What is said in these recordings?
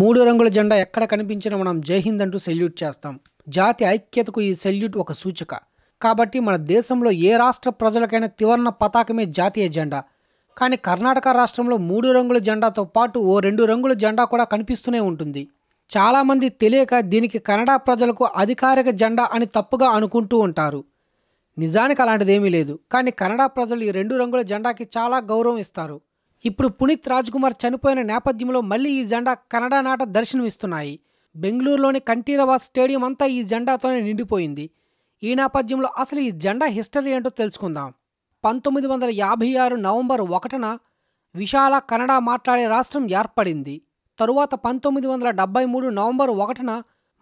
మూడు రంగుల జెండా ఎక్కడ కనిపించినా మనం జైహింద్ అంటూ సెల్యూట్ చేస్తాం జాతి ఐక్యతకు ఈ సెల్యూట్ ఒక సూచిక కాబట్టి మన దేశంలో ఏ రాష్ట్ర ప్రజలకైనా త్రివర్ణ పతాకమే జాతీయ జెండా కానీ కర్ణాటక రాష్ట్రంలో మూడు రంగుల జెండాతో పాటు ఓ రెండు రంగుల జెండా కూడా కనిపిస్తూనే ఉంటుంది చాలామంది తెలియక దీనికి కన్నడ ప్రజలకు అధికారిక జెండా అని తప్పుగా అనుకుంటూ ఉంటారు నిజానికి అలాంటిదేమీ లేదు కానీ కన్నడ ప్రజలు ఈ రెండు రంగుల జెండాకి చాలా గౌరవం ఇస్తారు ఇప్పుడు పునీత్ రాజ్ కుమార్ చనిపోయిన నేపథ్యంలో మళ్లీ ఈ జెండా కన్నడ నాట దర్శనమిస్తున్నాయి బెంగళూరులోని కంఠీరవాద్ స్టేడియం అంతా ఈ జెండాతోనే నిండిపోయింది ఈ నేపథ్యంలో అసలు ఈ జెండా హిస్టరీ ఏంటో తెలుసుకుందాం పంతొమ్మిది వందల యాభై ఆరు నవంబర్ ఒకటిన విశాల కన్నడ మాట్లాడే రాష్ట్రం ఏర్పడింది తరువాత పంతొమ్మిది వందల డెబ్బై మూడు నవంబర్ ఒకటిన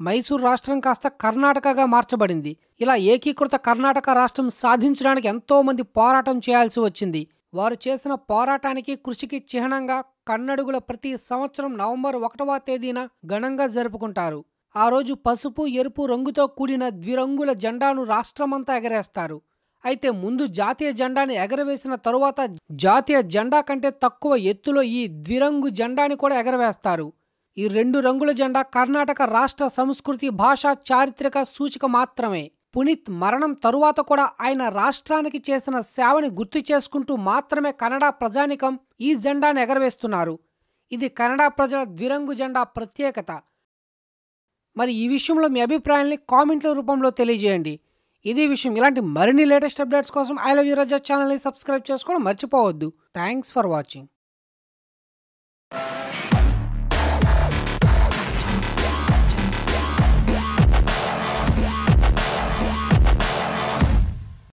మైసూర్ రాష్ట్రం కాస్త కర్ణాటకగా మార్చబడింది ఇలా ఏకీకృత కర్ణాటక రాష్ట్రం సాధించడానికి ఎంతోమంది పోరాటం చేయాల్సి వచ్చింది వారు చేసిన పోరాటానికి కృషికి చిహ్నంగా కన్నడుగుల ప్రతి సంవత్సరం నవంబర్ ఒకటవ తేదీన ఘనంగా జరుపుకుంటారు ఆ రోజు పసుపు ఎరుపు రంగుతో కూడిన ద్విరంగుల జెండాను రాష్ట్రమంతా ఎగరేస్తారు అయితే ముందు జాతీయ జెండాని ఎగరవేసిన తరువాత జాతీయ జెండా కంటే తక్కువ ఎత్తులో ఈ ద్విరంగు జెండాని కూడా ఎగరవేస్తారు ఈ రెండు రంగుల జెండా కర్ణాటక రాష్ట్ర సంస్కృతి భాష చారిత్రక సూచిక మాత్రమే పునీత్ మరణం తరువాత కూడా ఆయన రాష్ట్రానికి చేసిన సేవని గుర్తు చేసుకుంటూ మాత్రమే కన్నడ ప్రజానికం ఈ జెండాను ఎగరవేస్తున్నారు ఇది కన్నడ ప్రజల ద్విరంగు జెండా ప్రత్యేకత మరి ఈ విషయంలో మీ అభిప్రాయాల్ని కామెంట్ల రూపంలో తెలియజేయండి ఇదే విషయం ఇలాంటి మరిన్ని లేటెస్ట్ అప్డేట్స్ కోసం ఐ లవ్ యూ రజా ఛానల్ని సబ్స్క్రైబ్ చేసుకోవడం మర్చిపోవద్దు థ్యాంక్స్ ఫర్ వాచింగ్